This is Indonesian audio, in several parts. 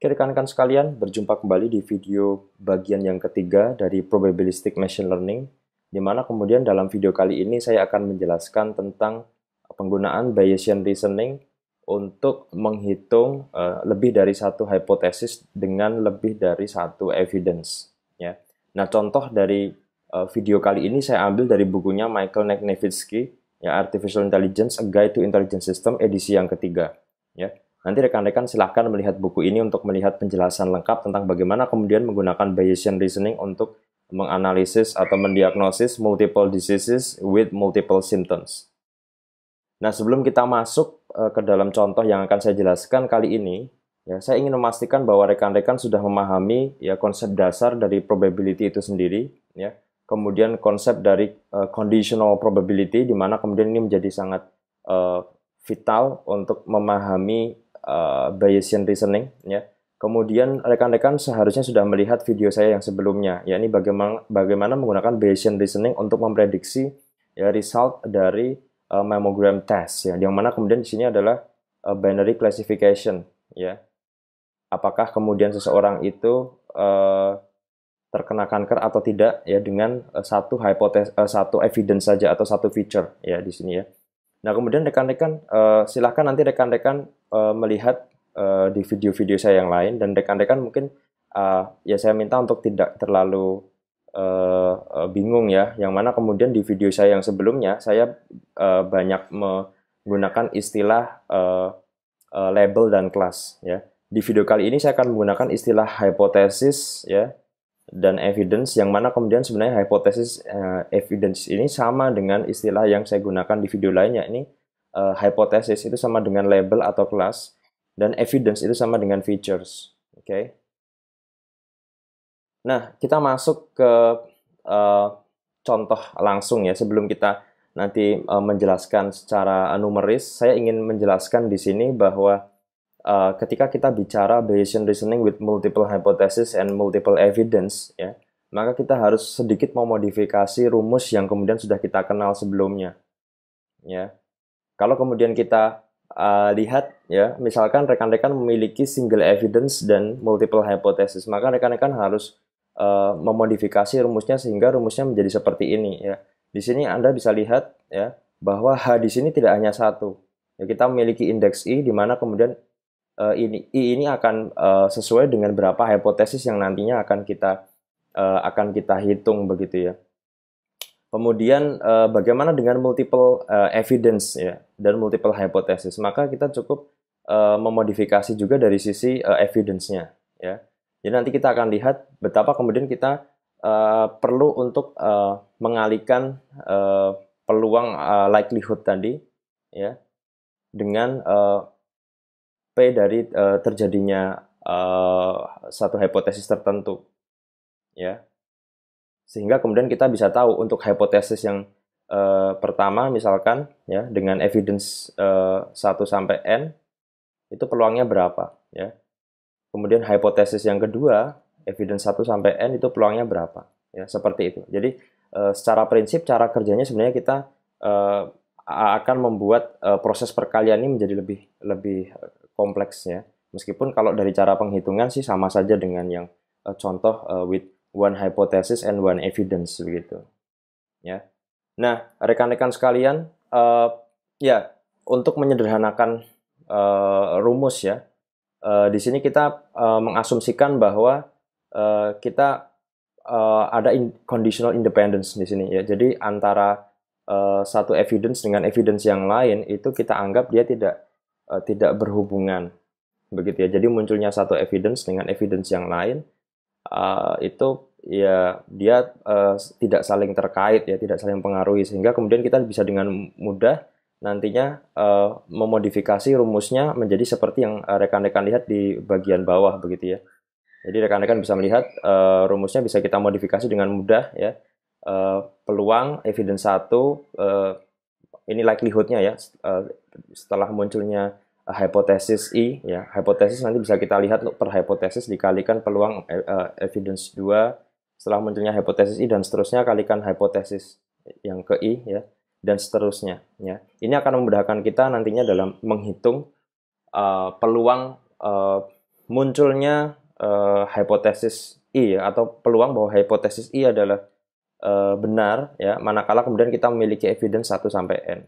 Oke rekan-rekan sekalian, berjumpa kembali di video bagian yang ketiga dari Probabilistic Machine Learning, di mana kemudian dalam video kali ini saya akan menjelaskan tentang penggunaan Bayesian Reasoning untuk menghitung uh, lebih dari satu hipotesis dengan lebih dari satu evidence. Ya. Nah contoh dari uh, video kali ini saya ambil dari bukunya Michael Nagnevitsky, ya Artificial Intelligence: A Guide to Intelligent System edisi yang ketiga. Ya Nanti rekan-rekan silahkan melihat buku ini untuk melihat penjelasan lengkap tentang bagaimana kemudian menggunakan Bayesian Reasoning untuk menganalisis atau mendiagnosis multiple diseases with multiple symptoms. Nah, sebelum kita masuk eh, ke dalam contoh yang akan saya jelaskan kali ini, ya saya ingin memastikan bahwa rekan-rekan sudah memahami ya konsep dasar dari probability itu sendiri, ya. Kemudian konsep dari uh, conditional probability di mana kemudian ini menjadi sangat uh, vital untuk memahami Eh, Bayesian reasoning ya. Kemudian rekan-rekan seharusnya sudah melihat video saya yang sebelumnya, yakni bagaimana bagaimana menggunakan Bayesian reasoning untuk memprediksi ya result dari uh, mammogram test ya. Yang mana kemudian di sini adalah uh, binary classification ya. Apakah kemudian seseorang itu uh, terkena kanker atau tidak ya dengan uh, satu hipotes uh, satu evidence saja atau satu feature ya di sini ya. Nah, kemudian rekan-rekan uh, silahkan nanti rekan-rekan uh, melihat uh, di video-video saya yang lain dan rekan-rekan mungkin uh, ya saya minta untuk tidak terlalu uh, bingung ya, yang mana kemudian di video saya yang sebelumnya saya uh, banyak menggunakan istilah uh, uh, label dan kelas ya. Di video kali ini saya akan menggunakan istilah hipotesis ya dan evidence yang mana kemudian sebenarnya hipotesis uh, evidence ini sama dengan istilah yang saya gunakan di video lainnya ini uh, hypothesis itu sama dengan label atau kelas dan evidence itu sama dengan features. Oke. Okay? Nah, kita masuk ke uh, contoh langsung ya sebelum kita nanti uh, menjelaskan secara numeris. Saya ingin menjelaskan di sini bahwa uh, ketika kita bicara Bayesian reasoning with multiple hypothesis and multiple evidence ya, maka kita harus sedikit memodifikasi rumus yang kemudian sudah kita kenal sebelumnya. Ya. Kalau kemudian kita uh, lihat ya, misalkan rekan-rekan memiliki single evidence dan multiple hypothesis, maka rekan-rekan harus uh, memodifikasi rumusnya sehingga rumusnya menjadi seperti ini ya. Di sini Anda bisa lihat ya bahwa H di sini tidak hanya satu. Ya, kita memiliki indeks I di mana kemudian uh, ini I ini akan uh, sesuai dengan berapa hipotesis yang nantinya akan kita uh, akan kita hitung begitu ya. Kemudian uh, bagaimana dengan multiple uh, evidence ya dan multiple hypothesis? Maka kita cukup uh, memodifikasi juga dari sisi uh, evidence-nya ya. Jadi nanti kita akan lihat betapa kemudian kita uh, perlu untuk uh, mengalihkan uh, peluang uh, likelihood tadi ya dengan uh, P dari uh, terjadinya uh, satu hipotesis tertentu ya sehingga kemudian kita bisa tahu untuk hipotesis yang uh, pertama misalkan ya dengan evidence uh, eh, 1 sampai n itu peluangnya berapa ya. Kemudian hipotesis yang kedua, evidence 1 sampai n itu peluangnya berapa ya, seperti itu. Jadi uh, secara prinsip cara kerjanya sebenarnya kita uh, akan membuat uh, proses perkalian ini menjadi lebih lebih kompleks ya. Meskipun kalau dari cara penghitungan sih sama saja dengan yang uh, contoh uh, with one hypothesis and one evidence begitu. Ya. Nah, rekan-rekan sekalian, uh, ya untuk menyederhanakan uh, rumus ya, uh, di sini kita uh, mengasumsikan bahwa uh, kita uh, ada in conditional independence di sini ya. Jadi antara uh, satu evidence dengan evidence yang lain itu kita anggap dia tidak uh, tidak berhubungan begitu ya. Jadi munculnya satu evidence dengan evidence yang lain uh, itu ya dia uh, tidak saling terkait ya tidak saling pengaruhi sehingga kemudian kita bisa dengan mudah nantinya uh, memodifikasi rumusnya menjadi seperti yang rekan-rekan lihat di bagian bawah begitu ya jadi rekan-rekan bisa melihat uh, rumusnya bisa kita modifikasi dengan mudah ya uh, peluang evidence satu uh, ini likelihoodnya ya uh, setelah munculnya hipotesis I ya. Hipotesis nanti bisa kita lihat per hipotesis dikalikan peluang uh, evidence 2 setelah munculnya hipotesis I dan seterusnya kalikan hipotesis yang ke I ya dan seterusnya ya. Ini akan memudahkan kita nantinya dalam menghitung uh, peluang uh, munculnya uh, hipotesis I ya, atau peluang bahwa hipotesis I adalah uh, benar ya manakala kemudian kita memiliki evidence 1 sampai n.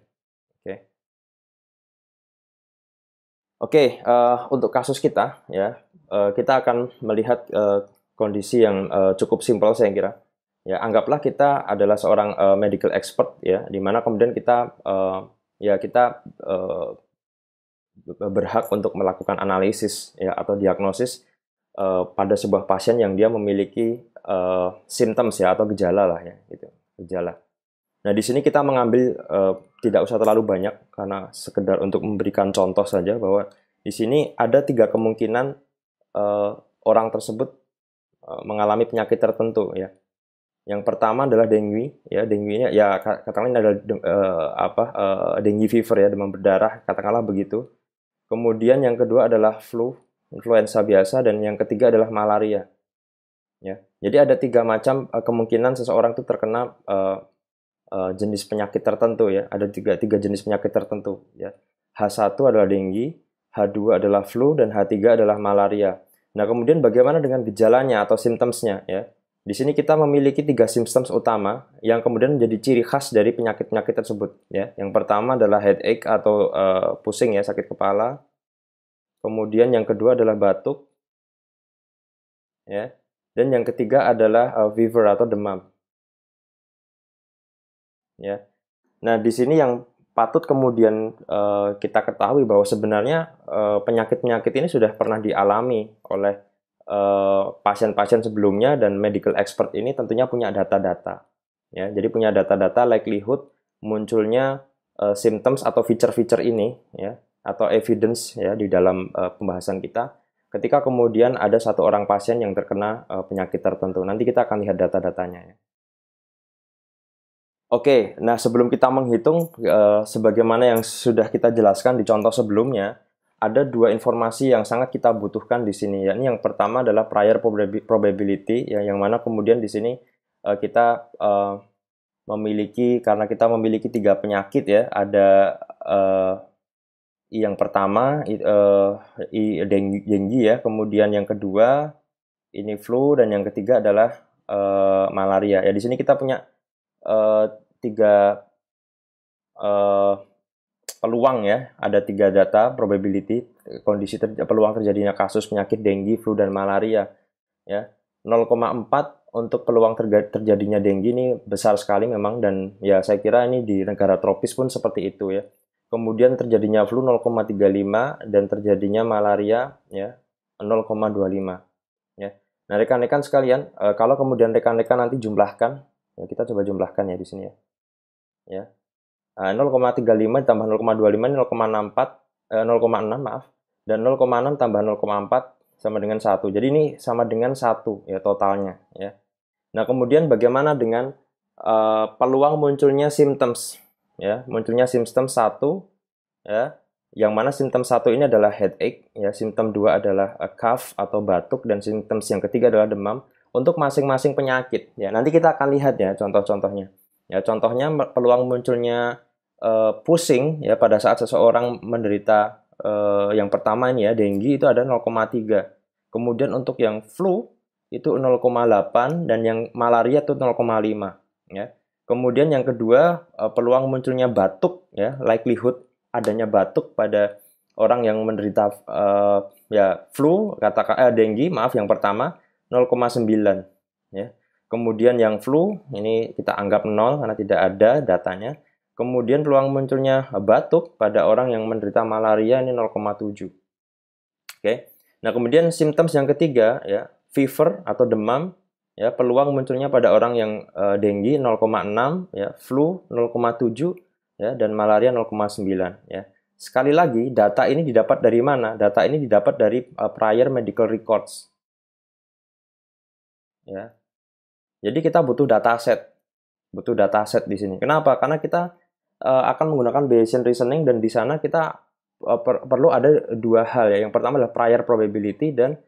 Oke, okay, uh, eh, untuk kasus kita ya, uh, kita akan melihat uh, kondisi yang uh, cukup simpel saya kira. Ya, anggaplah kita adalah seorang uh, medical expert ya, di mana kemudian kita uh, ya kita uh, berhak untuk melakukan analisis ya atau diagnosis uh, pada sebuah pasien yang dia memiliki uh, symptoms ya atau gejala lah ya gitu, gejala. Nah, di sini kita mengambil e, tidak usah terlalu banyak karena sekedar untuk memberikan contoh saja bahwa di sini ada tiga kemungkinan e, orang tersebut e, mengalami penyakit tertentu ya. Yang pertama adalah dengue ya, dengue ya katakanlah adalah e, apa e, dengue fever ya, demam berdarah, katakanlah begitu. Kemudian yang kedua adalah flu, influenza biasa dan yang ketiga adalah malaria. Ya. Jadi ada tiga macam kemungkinan seseorang itu terkena uh, Eh, jenis penyakit tertentu ya. Ada tiga, tiga jenis penyakit tertentu ya. H1 adalah denggi, H2 adalah flu, dan H3 adalah malaria. Nah, kemudian bagaimana dengan gejalanya atau symptomsnya ya? Di sini kita memiliki tiga symptoms utama yang kemudian menjadi ciri khas dari penyakit-penyakit tersebut ya. Yang pertama adalah headache atau uh, pusing ya, sakit kepala. Kemudian yang kedua adalah batuk. Ya. Dan yang ketiga adalah uh, fever atau demam ya. Nah, di sini yang patut kemudian uh, kita ketahui bahwa sebenarnya eh, penyakit-penyakit uh, ini sudah pernah dialami oleh eh, pasien-pasien uh, sebelumnya dan medical expert ini tentunya punya data-data. Ya, jadi punya data-data likelihood munculnya uh, symptoms atau feature-feature ini ya atau evidence ya di dalam uh, pembahasan kita ketika kemudian ada satu orang pasien yang terkena penyakit tertentu. Nanti kita akan lihat data-datanya ya. Oke, nah sebelum kita menghitung, eh, sebagaimana yang sudah kita jelaskan di contoh sebelumnya, ada dua informasi yang sangat kita butuhkan di sini. Ini yang pertama adalah prior probability, ya, yang mana kemudian di sini eh, kita eh, memiliki, karena kita memiliki tiga penyakit ya, ada eh, yang pertama eh, dengue ya, kemudian yang kedua ini flu dan yang ketiga adalah eh, malaria. Ya di sini kita punya uh, tiga uh, peluang ya, ada tiga data probability kondisi ter, peluang terjadinya kasus penyakit dengue, flu dan malaria ya. 0,4 untuk peluang ter, terjadinya dengue ini besar sekali memang dan ya saya kira ini di negara tropis pun seperti itu ya. Kemudian terjadinya flu 0,35 dan terjadinya malaria ya 0,25 ya. Nah, rekan-rekan sekalian, eh, kalau kemudian rekan-rekan nanti jumlahkan, ya kita coba jumlahkan ya di sini ya ya. Nah, 0,35 ditambah 0,25 ini 0,64 eh, 0,6 maaf dan 0,6 tambah 0,4 sama dengan 1. Jadi ini sama dengan 1 ya totalnya ya. Nah, kemudian bagaimana dengan uh, peluang munculnya symptoms ya, munculnya symptom 1 ya, yang mana simptom 1 ini adalah headache ya, simptom 2 adalah eh, cough atau batuk dan simptom yang ketiga adalah demam untuk masing-masing penyakit ya. Nanti kita akan lihat ya contoh-contohnya. Ya, contohnya peluang munculnya uh, pusing ya pada saat seseorang menderita uh, yang pertama ini ya denggi itu ada 0,3. Kemudian untuk yang flu itu 0,8 dan yang malaria itu 0,5 ya. Kemudian yang kedua eh, peluang munculnya batuk ya, likelihood adanya batuk pada orang yang menderita uh, ya flu katakan eh, dengue maaf yang pertama 0,9 ya. Kemudian yang flu, ini kita anggap nol karena tidak ada datanya. Kemudian peluang munculnya batuk pada orang yang menderita malaria ini 0,7. Oke. Okay. Nah, kemudian symptoms yang ketiga ya, fever atau demam ya, peluang munculnya pada orang yang uh, denggi 0,6 ya, flu 0,7 ya dan malaria 0,9 ya. Sekali lagi, data ini didapat dari mana? Data ini didapat dari uh, prior medical records. Ya. Jadi kita butuh dataset, butuh dataset di sini. Kenapa? Karena kita uh, akan menggunakan Bayesian reasoning dan di sana kita uh, per perlu ada dua hal ya. Yang pertama adalah prior probability dan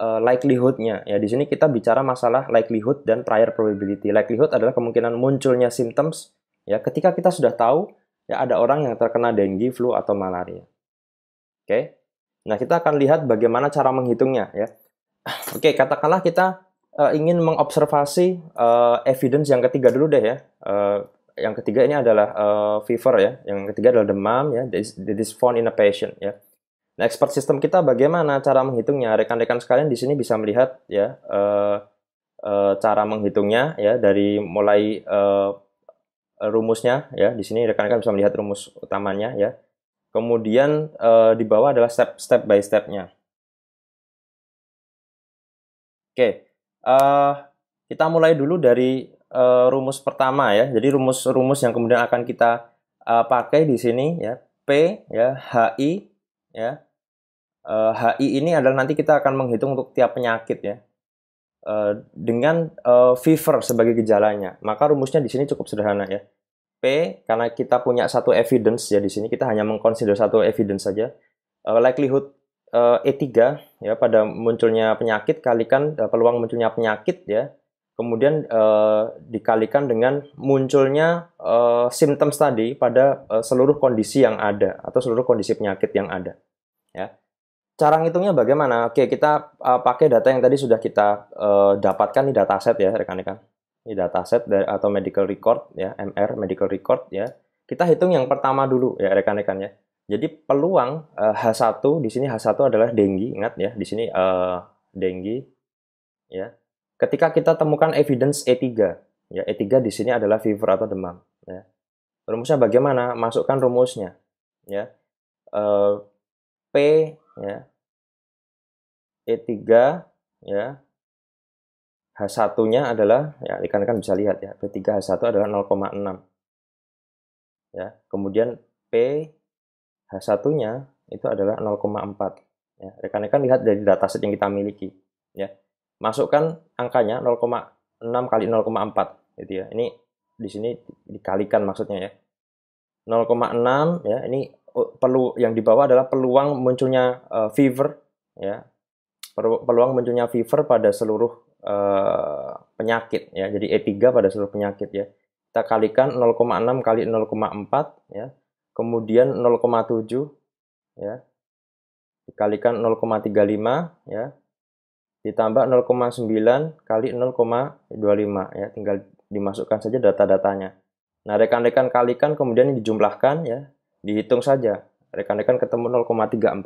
uh, likelihoodnya. Ya di sini kita bicara masalah likelihood dan prior probability. Likelihood adalah kemungkinan munculnya symptoms ya ketika kita sudah tahu ya ada orang yang terkena dengue, flu atau malaria. Oke. Okay? Nah, kita akan lihat bagaimana cara menghitungnya ya. Oke, katakanlah kita uh, ingin mengobservasi uh, evidence yang ketiga dulu deh ya. Uh, yang ketiga ini adalah uh, fever ya. Yang ketiga adalah demam ya. this is found in a patient ya. Nah, expert system kita bagaimana cara menghitungnya? Rekan-rekan sekalian di sini bisa melihat ya uh, uh, cara menghitungnya ya dari mulai uh, rumusnya ya. Di sini rekan-rekan bisa melihat rumus utamanya ya. Kemudian uh, di bawah adalah step step by stepnya. Oke. Okay uh, kita mulai dulu dari uh, rumus pertama ya. Jadi rumus-rumus yang kemudian akan kita uh, pakai di sini ya P ya HI ya. Uh, HI ini adalah nanti kita akan menghitung untuk tiap penyakit ya. Uh, dengan uh, fever sebagai gejalanya. Maka rumusnya di sini cukup sederhana ya. P karena kita punya satu evidence ya di sini kita hanya mengkonsider satu evidence saja. Uh, likelihood E3 eh, e ya pada munculnya penyakit kalikan eh, peluang munculnya penyakit ya kemudian eh, dikalikan dengan munculnya uh, symptoms tadi pada seluruh kondisi yang ada atau seluruh kondisi penyakit yang ada ya cara ngitungnya bagaimana oke kita pakai data yang tadi sudah kita dapatkan di dataset ya rekan-rekan ini dataset atau medical record ya MR medical record ya kita hitung yang pertama dulu ya rekan-rekan ya jadi peluang uh, eh, H1 di sini H1 adalah denggi, ingat ya, di sini uh, eh, denggi ya. Ketika kita temukan evidence E3, ya E3 di sini adalah fever atau demam, ya. Rumusnya bagaimana? Masukkan rumusnya, ya. Uh, P ya. E3 ya. H1-nya adalah ya rekan-rekan kan bisa lihat ya, P3 H1 adalah 0,6 ya kemudian p H1-nya nah, itu adalah 0,4. Ya, rekan-rekan lihat dari dataset yang kita miliki. Ya, masukkan angkanya 0,6 kali 0,4 gitu ya. Ini di sini dikalikan maksudnya ya. 0,6 ya ini uh, perlu yang dibawa adalah peluang munculnya uh, fever ya. Peluang munculnya fever pada seluruh uh, penyakit ya. Jadi E3 pada seluruh penyakit ya. Kita kalikan 0,6 kali 0,4 ya kemudian 0,7 ya dikalikan 0,35 ya ditambah 0,9 kali 0,25 ya tinggal dimasukkan saja data-datanya nah rekan-rekan kalikan kemudian dijumlahkan ya dihitung saja rekan-rekan ketemu 0,34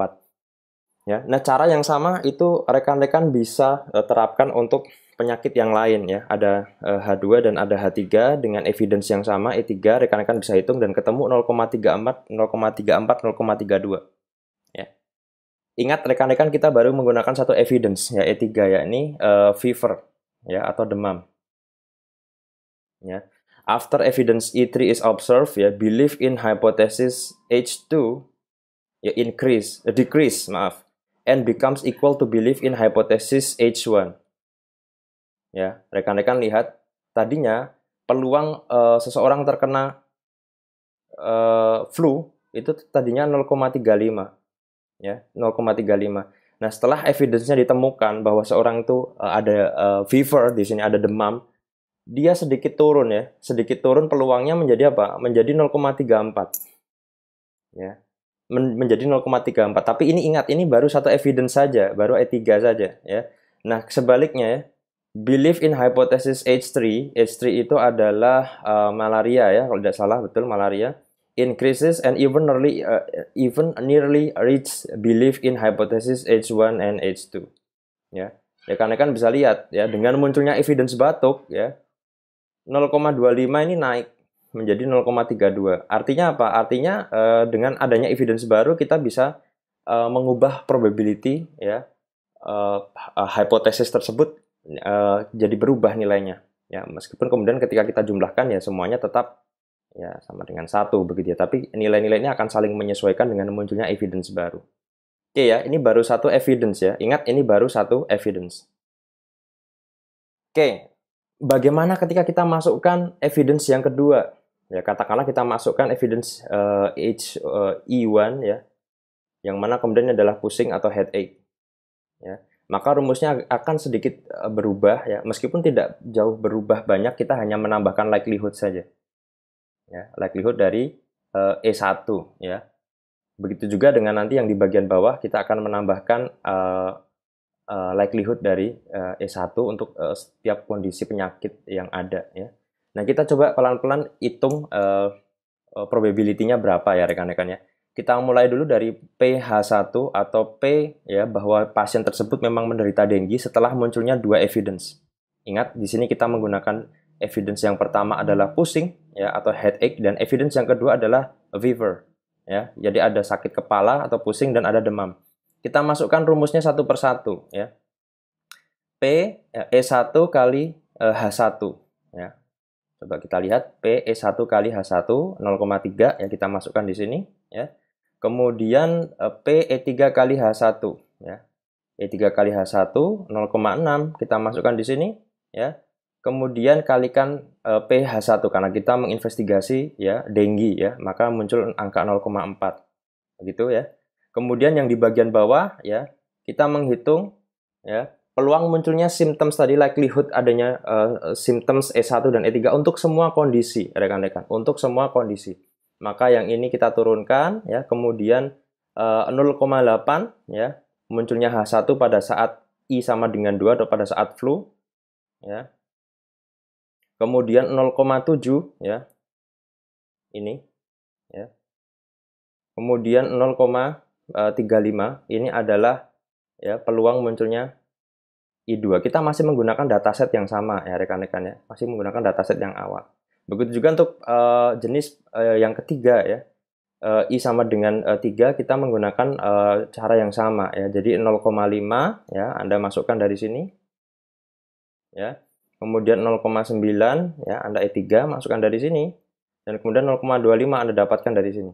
Ya, nah cara yang sama itu rekan-rekan bisa uh, terapkan untuk penyakit yang lain ya. Ada uh, e, H2 dan ada H3 dengan evidence yang sama E3 rekan-rekan bisa hitung dan ketemu 0,34, 0,34, 0,32. Ya. Ingat rekan-rekan kita baru menggunakan satu evidence ya E3 yakni uh, fever ya atau demam. Ya. After evidence E3 is observed ya believe in hypothesis H2 ya increase, uh, decrease, maaf and becomes equal to belief in hypothesis H1. Ya, rekan-rekan lihat tadinya peluang uh, seseorang terkena uh, flu itu tadinya 0,35 ya, 0,35. Nah, setelah evidence-nya ditemukan bahwa seorang itu uh, ada uh, fever di sini ada demam, dia sedikit turun ya, sedikit turun peluangnya menjadi apa? Menjadi 0,34. Ya men menjadi 0,34. Tapi ini ingat ini baru satu evidence saja, baru E3 saja ya. Nah, sebaliknya ya, belief in hypothesis H3, H3 itu adalah uh, malaria ya, kalau tidak salah betul malaria increases and even nearly uh, eh, even nearly reach belief in hypothesis H1 and H2. Ya. Ya karena kan bisa lihat ya dengan munculnya evidence batuk ya 0,25 ini naik menjadi 0,32. Artinya apa? Artinya uh, dengan adanya evidence baru kita bisa uh, mengubah probability ya uh, eh, hipotesis tersebut uh, jadi berubah nilainya. Ya, meskipun kemudian ketika kita jumlahkan ya semuanya tetap ya sama dengan satu begitu ya. Tapi nilai-nilai ini akan saling menyesuaikan dengan munculnya evidence baru. Oke ya, ini baru satu evidence ya. Ingat ini baru satu evidence. Oke, bagaimana ketika kita masukkan evidence yang kedua? ya katakanlah kita masukkan evidence uh, H E1 eh, e ya yang mana kemudian adalah pusing atau headache ya maka rumusnya akan sedikit eh, berubah ya meskipun tidak jauh berubah banyak kita hanya menambahkan likelihood saja ya likelihood dari uh, E1 ya begitu juga dengan nanti yang di bagian bawah kita akan menambahkan uh, uh, likelihood dari uh, E1 untuk uh, setiap kondisi penyakit yang ada ya Nah, kita coba pelan-pelan hitung uh, probability-nya berapa ya rekan-rekan ya. Kita mulai dulu dari PH1 atau P ya bahwa pasien tersebut memang menderita denggi setelah munculnya dua evidence. Ingat di sini kita menggunakan evidence yang pertama adalah pusing ya atau headache dan evidence yang kedua adalah fever ya. Jadi ada sakit kepala atau pusing dan ada demam. Kita masukkan rumusnya satu per ya. eh, e satu ya. P E1 kali H1 ya. Coba kita lihat pe 1 kali H1 0,3 ya kita masukkan di sini ya. Kemudian eh, pe 3 kali H1 ya. E3 kali H1 0,6 kita masukkan di sini ya. Kemudian kalikan e, eh, PH1 karena kita menginvestigasi ya denggi ya, maka muncul angka 0,4. Begitu ya. Kemudian yang di bagian bawah ya, kita menghitung ya peluang munculnya symptoms tadi likelihood adanya uh, symptoms E1 dan E3 untuk semua kondisi rekan-rekan untuk semua kondisi maka yang ini kita turunkan ya kemudian uh, eh, 0,8 ya munculnya H1 pada saat I sama dengan 2 atau pada saat flu ya kemudian 0,7 ya ini ya kemudian 0,35 ini adalah ya peluang munculnya I2. Kita masih menggunakan dataset yang sama ya rekan-rekan ya, masih menggunakan dataset yang awal. Begitu juga untuk uh, jenis uh, yang ketiga ya, uh, I sama dengan uh, 3 kita menggunakan uh, cara yang sama ya. Jadi 0,5 ya Anda masukkan dari sini. Ya. Kemudian 0,9 ya Anda E3 masukkan dari sini dan kemudian 0,25 Anda dapatkan dari sini.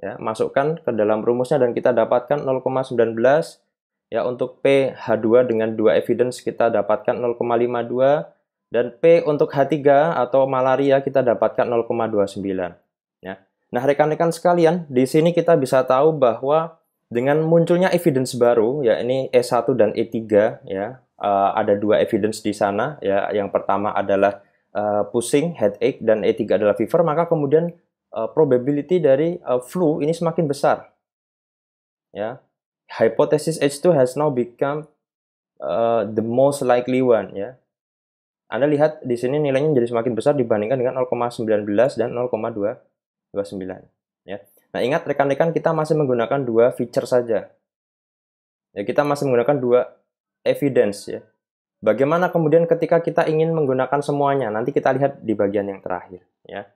Ya, masukkan ke dalam rumusnya dan kita dapatkan 0,19 Ya, untuk P H2 dengan dua evidence kita dapatkan 0,52 dan P untuk H3 atau malaria kita dapatkan 0,29. Ya. Nah, rekan-rekan sekalian, di sini kita bisa tahu bahwa dengan munculnya evidence baru, ya ini E1 dan E3, ya eh, ada dua evidence di sana, ya yang pertama adalah eh, pusing, headache, dan E3 adalah fever, maka kemudian eh, probability dari flu ini semakin besar, ya hypothesis H2 has now become uh, the most likely one ya. Anda lihat di sini nilainya jadi semakin besar dibandingkan dengan 0,19 dan 0,229 ya. Nah, ingat rekan-rekan kita masih menggunakan dua feature saja. Ya, kita masih menggunakan dua evidence ya. Bagaimana kemudian ketika kita ingin menggunakan semuanya? Nanti kita lihat di bagian yang terakhir ya.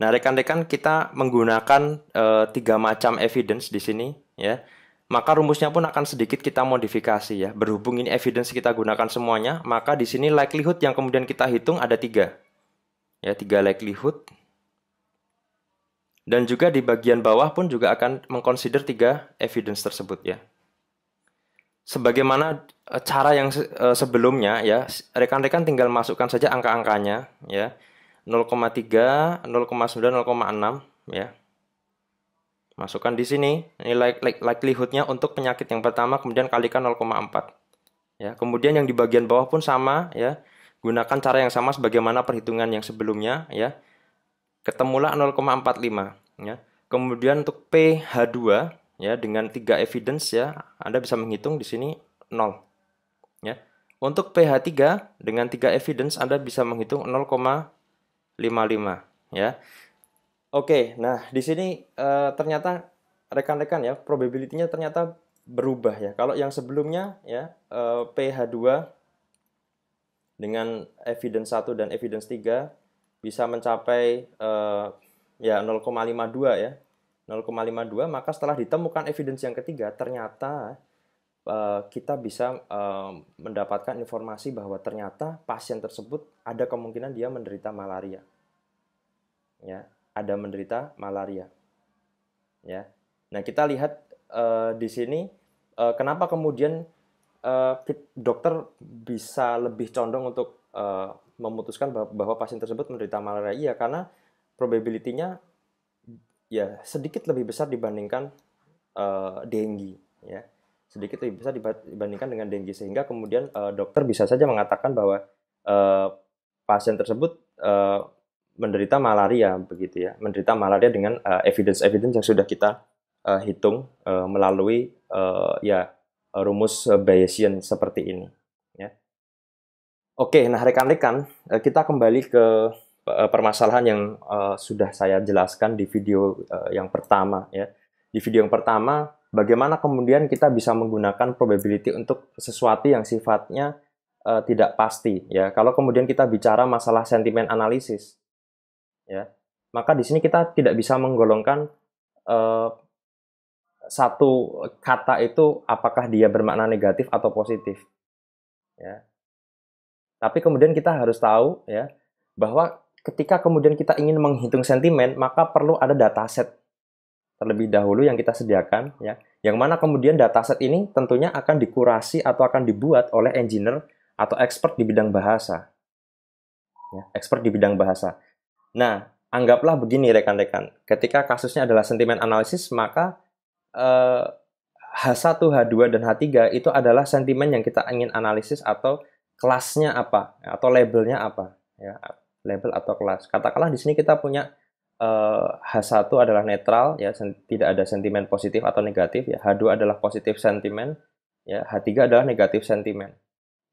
Nah, rekan-rekan kita menggunakan uh, tiga macam evidence di sini ya maka rumusnya pun akan sedikit kita modifikasi ya. Berhubung ini evidence kita gunakan semuanya, maka di sini likelihood yang kemudian kita hitung ada tiga. Ya, tiga likelihood. Dan juga di bagian bawah pun juga akan mengconsider tiga evidence tersebut ya. Sebagaimana eh, cara yang eh, sebelumnya ya, rekan-rekan tinggal masukkan saja angka-angkanya ya. 0,3, 0,9, 0,6 ya. Masukkan di sini nilai likelihoodnya untuk penyakit yang pertama kemudian kalikan 0,4. Ya, kemudian yang di bagian bawah pun sama ya. Gunakan cara yang sama sebagaimana perhitungan yang sebelumnya ya. Ketemulah 0,45 ya. Kemudian untuk PH2 ya dengan tiga evidence ya, Anda bisa menghitung di sini 0. Ya. Untuk PH3 dengan tiga evidence Anda bisa menghitung 0,55 ya. Oke, nah di sini uh, ternyata rekan-rekan ya probability-nya ternyata berubah ya. Kalau yang sebelumnya ya uh, eh, PH2 dengan evidence 1 dan evidence 3 bisa mencapai uh, ya 0,52 ya. 0,52 maka setelah ditemukan evidence yang ketiga ternyata kita bisa mendapatkan informasi bahwa ternyata pasien tersebut ada kemungkinan dia menderita malaria. Ya, ada menderita malaria. Ya. Nah, kita lihat uh, di sini uh, kenapa kemudian uh, dokter bisa lebih condong untuk uh, memutuskan bahwa, bahwa pasien tersebut menderita malaria. ya, karena probability-nya ya sedikit lebih besar dibandingkan uh, denggi ya. Sedikit lebih besar dibandingkan dengan denggi sehingga kemudian uh, dokter bisa saja mengatakan bahwa uh, pasien tersebut uh, menderita malaria begitu ya menderita malaria dengan uh, evidence evidence yang sudah kita uh, hitung uh, melalui uh, ya rumus Bayesian seperti ini ya oke nah rekan-rekan kita kembali ke permasalahan yang uh, sudah saya jelaskan di video uh, yang pertama ya di video yang pertama bagaimana kemudian kita bisa menggunakan probability untuk sesuatu yang sifatnya tidak pasti ya. Kalau kemudian kita bicara masalah sentimen analisis, ya maka di sini kita tidak bisa menggolongkan uh, satu kata itu apakah dia bermakna negatif atau positif ya tapi kemudian kita harus tahu ya bahwa ketika kemudian kita ingin menghitung sentimen maka perlu ada dataset terlebih dahulu yang kita sediakan ya yang mana kemudian dataset ini tentunya akan dikurasi atau akan dibuat oleh engineer atau expert di bidang bahasa ya expert di bidang bahasa Nah, anggaplah begini rekan-rekan, ketika kasusnya adalah sentimen analisis, maka eh, H1, H2, dan H3 itu adalah sentimen yang kita ingin analisis atau kelasnya apa, atau labelnya apa. ya Label atau kelas. Katakanlah di sini kita punya eh, H1 adalah netral, ya tidak ada sentimen positif atau negatif. Ya. H2 adalah positif sentimen, ya H3 adalah negatif sentimen.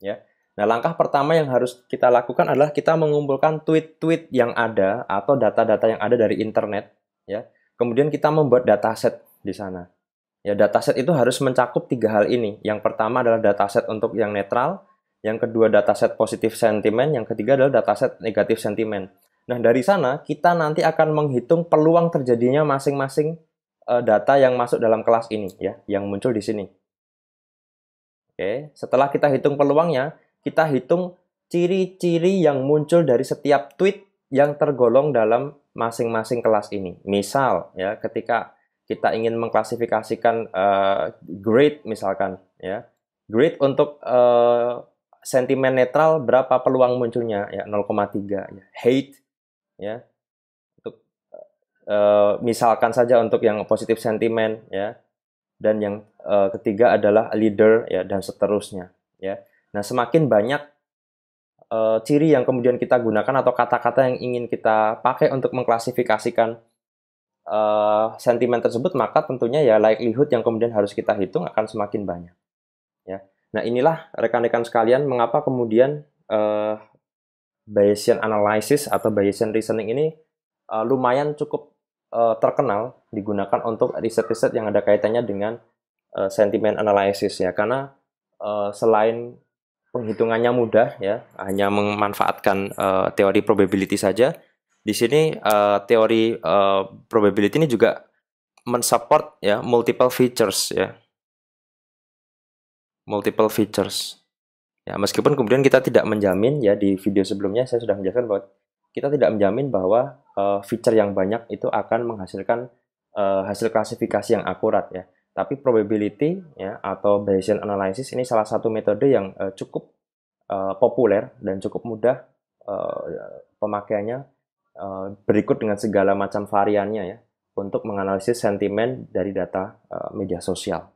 Ya. Nah, langkah pertama yang harus kita lakukan adalah kita mengumpulkan tweet-tweet yang ada atau data-data yang ada dari internet, ya. Kemudian kita membuat dataset di sana. Ya, dataset itu harus mencakup tiga hal ini. Yang pertama adalah dataset untuk yang netral, yang kedua dataset positif sentimen, yang ketiga adalah dataset negatif sentimen. Nah, dari sana kita nanti akan menghitung peluang terjadinya masing-masing eh, data yang masuk dalam kelas ini, ya, yang muncul di sini. Oke, setelah kita hitung peluangnya, kita hitung ciri-ciri yang muncul dari setiap tweet yang tergolong dalam masing-masing kelas ini. Misal ya ketika kita ingin mengklasifikasikan uh, grade misalkan ya. Grade untuk uh, sentimen netral berapa peluang munculnya ya 0,3 ya. Hate ya. Untuk uh, misalkan saja untuk yang positif sentimen ya. Dan yang uh, ketiga adalah leader ya dan seterusnya ya. Nah, semakin banyak uh, ciri yang kemudian kita gunakan atau kata-kata yang ingin kita pakai untuk mengklasifikasikan uh, sentimen tersebut, maka tentunya ya likelihood yang kemudian harus kita hitung akan semakin banyak. Ya. Nah, inilah rekan-rekan sekalian mengapa kemudian uh, Bayesian analysis atau Bayesian reasoning ini uh, lumayan cukup uh, terkenal digunakan untuk riset-riset yang ada kaitannya dengan uh, sentimen analysis ya karena selain penghitungannya mudah ya, hanya memanfaatkan uh, teori probability saja. Di sini uh, teori uh, probability ini juga mensupport ya multiple features ya. Multiple features. Ya, meskipun kemudian kita tidak menjamin ya di video sebelumnya saya sudah menjelaskan bahwa kita tidak menjamin bahwa uh, feature yang banyak itu akan menghasilkan uh, hasil klasifikasi yang akurat ya. Tapi probability ya atau Bayesian analysis ini salah satu metode yang uh, cukup uh, populer dan cukup mudah uh, pemakaiannya uh, berikut dengan segala macam variannya ya untuk menganalisis sentimen dari data uh, media sosial.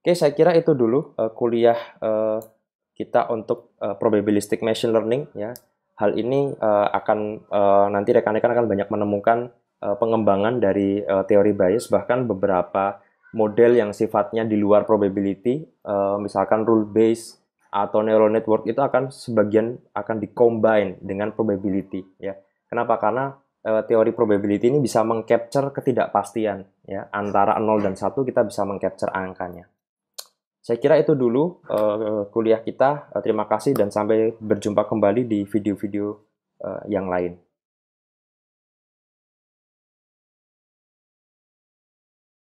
Oke, saya kira itu dulu uh, kuliah uh, kita untuk uh, probabilistic machine learning ya. Hal ini uh, akan uh, nanti rekan-rekan akan banyak menemukan uh, pengembangan dari uh, teori bias bahkan beberapa model yang sifatnya di luar probability, uh, misalkan rule based atau neural network itu akan sebagian akan dikombin dengan probability ya. Kenapa? Karena uh, teori probability ini bisa mengcapture ketidakpastian ya. Antara 0 dan satu kita bisa mengcapture angkanya. Saya kira itu dulu uh, kuliah kita. Uh, terima kasih dan sampai berjumpa kembali di video-video uh, yang lain.